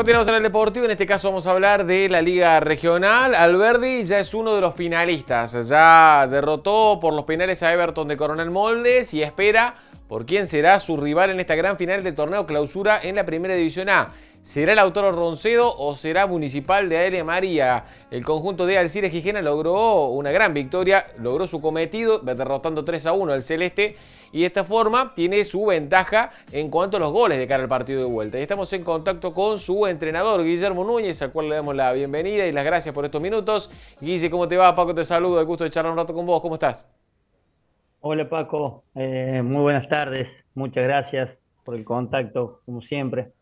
Continuamos en el Deportivo, en este caso vamos a hablar de la Liga Regional. Alberdi ya es uno de los finalistas, ya derrotó por los penales a Everton de Coronel Moldes y espera por quién será su rival en esta gran final del torneo clausura en la Primera División A. ¿Será el autor Roncedo o será Municipal de Aérea María? El conjunto de Alcires Gijena logró una gran victoria, logró su cometido derrotando 3 a 1 al Celeste y de esta forma tiene su ventaja en cuanto a los goles de cara al partido de vuelta. Y estamos en contacto con su entrenador, Guillermo Núñez, al cual le damos la bienvenida y las gracias por estos minutos. Guille, ¿cómo te va? Paco te saludo, el gusto de charlar un rato con vos, ¿cómo estás? Hola Paco, eh, muy buenas tardes, muchas gracias por el contacto, como siempre.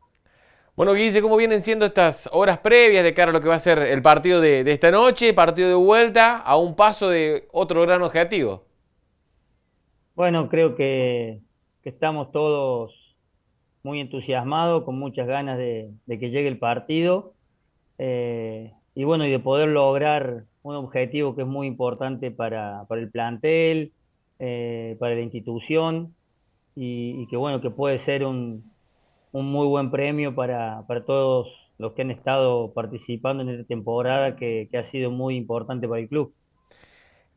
Bueno, Guille, ¿cómo vienen siendo estas horas previas de cara a lo que va a ser el partido de esta noche, partido de vuelta, a un paso de otro gran objetivo? Bueno, creo que, estamos todos muy entusiasmados, con muchas ganas de, que llegue el partido eh, y bueno, y de poder lograr un objetivo que es muy importante para, el plantel, eh, para la institución y, que bueno, que puede ser un, muy buen premio para, todos los que han estado participando en esta temporada que ha sido muy importante para el club.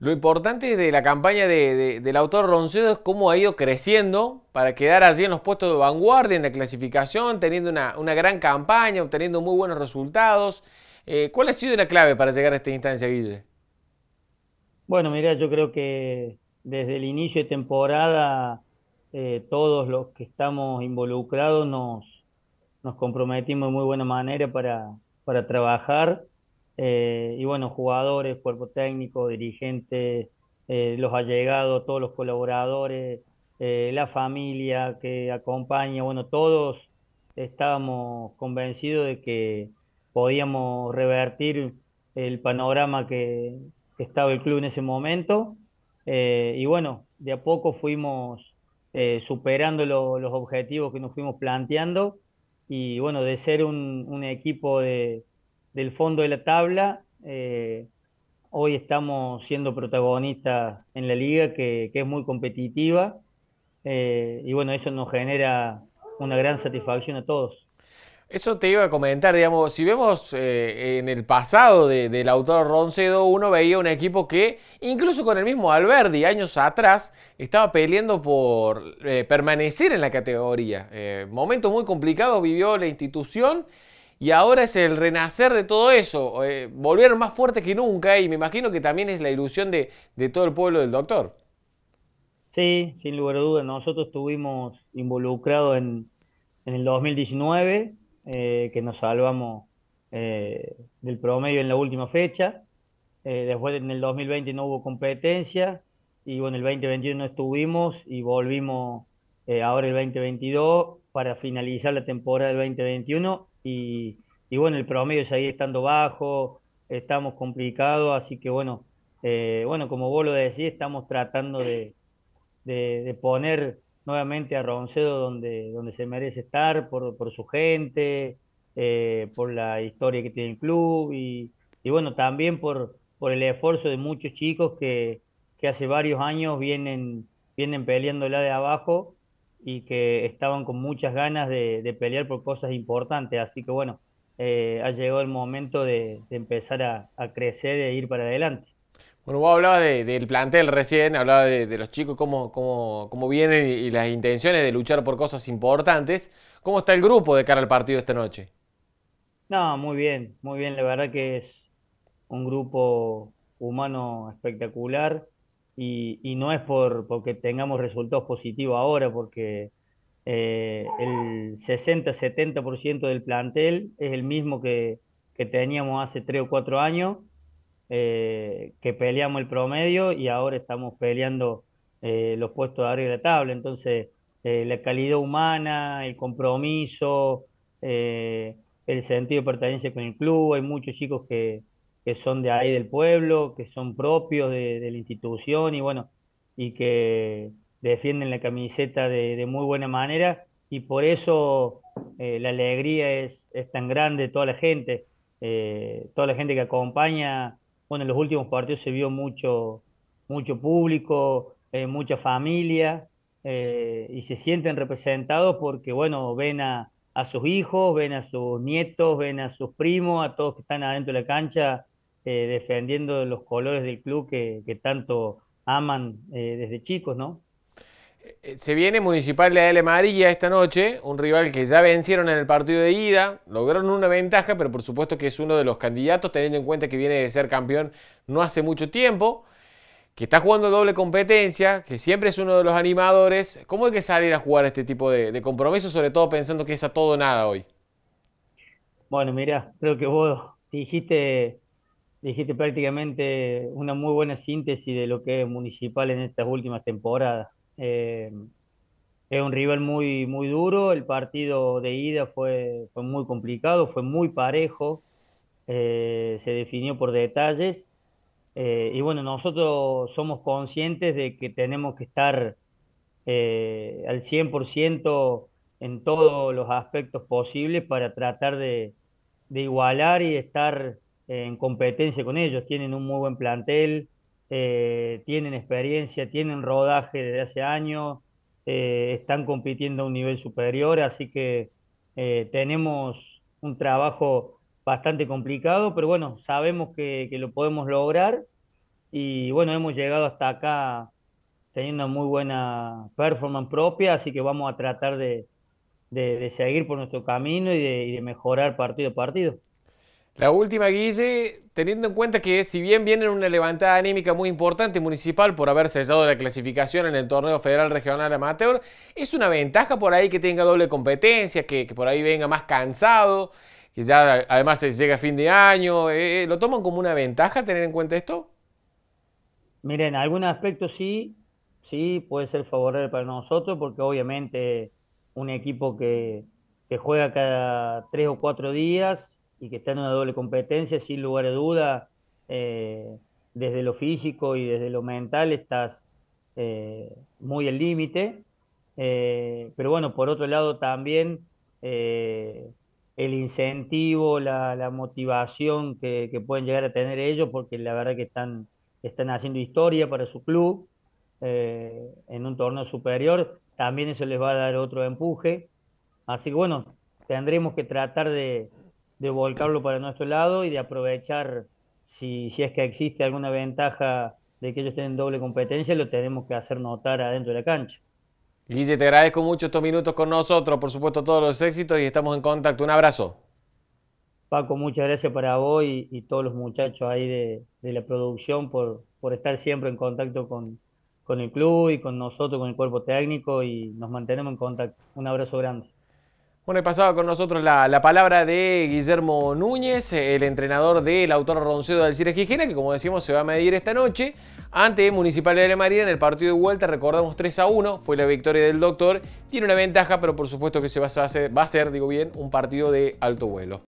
Lo importante de la campaña del autor Roncedo es cómo ha ido creciendo para quedar allí en los puestos de vanguardia en la clasificación, teniendo una, gran campaña, obteniendo muy buenos resultados. Eh, ¿Cuál ha sido la clave para llegar a esta instancia, Guille? Bueno, mira, yo creo que desde el inicio de temporada eh, todos los que estamos involucrados nos, comprometimos de muy buena manera para, para trabajar eh, y bueno, jugadores, cuerpo técnico, dirigentes, eh, los allegados, todos los colaboradores, eh, la familia que acompaña, bueno, todos estábamos convencidos de que podíamos revertir el panorama que, estaba el club en ese momento. y bueno, de a poco fuimos superando los objetivos que nos fuimos planteando. Y bueno, de ser un equipo de, del fondo de la tabla, eh, hoy estamos siendo protagonistas en la liga, que, es muy competitiva, eh, y bueno, eso nos genera una gran satisfacción a todos. Eso te iba a comentar, digamos, si vemos eh, en el pasado del autor Roncedo, uno veía un equipo que, incluso con el mismo Alberdi, años atrás, estaba peleando por permanecer en la categoría. momento muy complicado vivió la institución y ahora es el renacer de todo eso, eh, volvieron más fuerte que nunca y me imagino que también es la ilusión de, todo el pueblo del doctor. Sí, sin lugar a dudas. Nosotros estuvimos involucrados en, en el 2019, eh, que nos salvamos eh, del promedio en la última fecha. después en el 2020 no hubo competencia y bueno, el 2021 no estuvimos y volvimos ahora el 2022 para finalizar la temporada del 2021 y, bueno, el promedio ya ahí estando bajo, estamos complicados, así que bueno, eh, bueno, como vos lo decís, estamos tratando de, poner nuevamente a Roncedo donde, se merece estar, por, por su gente, eh, por la historia que tiene el club y, y bueno, también por, por el esfuerzo de muchos chicos que, que hace varios años vienen, vienen la de abajo y que estaban con muchas ganas de, pelear por cosas importantes. Así que bueno, eh, ha llegado el momento de, empezar a, crecer e ir para adelante. Bueno, vos hablabas del plantel recién, hablabas de, los chicos, cómo, cómo, cómo, vienen y las intenciones de luchar por cosas importantes. ¿Cómo está el grupo de cara al partido esta noche? No, muy bien, muy bien. La verdad que es un grupo humano espectacular y, no es por porque tengamos resultados positivos ahora, porque eh, el 60-70% del plantel es el mismo que, teníamos hace 3 o 4 años, eh, que peleamos el promedio y ahora estamos peleando eh, los puestos de arriba de la tabla. Entonces, la calidad humana, el compromiso, el sentido de pertenencia con el club, hay muchos chicos que, que son de ahí del pueblo, que son propios de, la institución y bueno, y que defienden la camiseta de, muy buena manera y por eso eh, la alegría es, tan grande toda la gente, eh, toda la gente que acompaña, bueno, en los últimos partidos se vio mucho, mucho público, eh, mucha familia y se sienten representados porque, bueno, ven a, a sus hijos, ven a sus nietos, ven a sus primos, a todos que están adentro de la cancha eh, defendiendo los colores del club que, tanto aman eh, desde chicos, ¿no? Eh, se viene Municipal de L Amarilla esta noche, un rival que ya vencieron en el partido de ida, lograron una ventaja, pero por supuesto que es uno de los candidatos, teniendo en cuenta que viene de ser campeón no hace mucho tiempo, que está jugando doble competencia, que siempre es uno de los animadores. ¿Cómo hay que salir a jugar este tipo de, compromisos, sobre todo pensando que es a todo nada hoy? Bueno, mira, creo que vos dijiste dijiste prácticamente una muy buena síntesis de lo que es Municipal en estas últimas temporadas. Eh, es un rival muy, muy duro, el partido de ida fue, fue muy complicado, fue muy parejo, eh, se definió por detalles. Eh, y bueno, nosotros somos conscientes de que tenemos que estar al 100% en todos los aspectos posibles para tratar de, de igualar y estar en competencia con ellos, tienen un muy buen plantel, eh, tienen experiencia, tienen rodaje desde hace años, eh, están compitiendo a un nivel superior, así que eh, tenemos un trabajo bastante complicado, pero bueno, sabemos que, lo podemos lograr y bueno, hemos llegado hasta acá teniendo muy buena performance propia, así que vamos a tratar de, seguir por nuestro camino y de mejorar partido a partido. La última, Guille, teniendo en cuenta que si bien viene una levantada anímica muy importante municipal por haber cesado la clasificación en el torneo federal regional amateur, es una ventaja por ahí que tenga doble competencia, que, por ahí venga más cansado, que ya además se llega a fin de año. Eh, eh, ¿Lo toman como una ventaja tener en cuenta esto? Miren, algún aspecto sí, sí puede ser favorable para nosotros, porque obviamente un equipo que juega cada tres o cuatro días y que están en una doble competencia, sin lugar a duda, eh, desde lo físico y desde lo mental estás eh, muy al límite. Eh, pero bueno, por otro lado también el incentivo, la, motivación que, pueden llegar a tener ellos, porque la verdad que están, están haciendo historia para su club en un torneo superior, también eso les va a dar otro empuje. Así que bueno, tendremos que tratar de, de volcarlo para nuestro lado y de aprovechar si, si es que existe alguna ventaja de que ellos en doble competencia, lo tenemos que hacer notar adentro de la cancha. Guille, te agradezco mucho estos minutos con nosotros, por supuesto todos los éxitos y estamos en contacto. Un abrazo. Paco, muchas gracias para vos y, todos los muchachos ahí de, de la producción por, por, estar siempre en contacto con, con el club y con nosotros, con el cuerpo técnico y nos mantenemos en contacto. Un abrazo grande. Bueno, y pasaba con nosotros la, palabra de Guillermo Núñez, el entrenador del autor Roncedo del Cires Quijera, que como decimos se va a medir esta noche ante Municipal de Marina en el partido de vuelta, recordamos 3 a 1, fue la victoria del doctor, tiene una ventaja, pero por supuesto que se va a hacer, va a ser, digo bien, un partido de alto vuelo.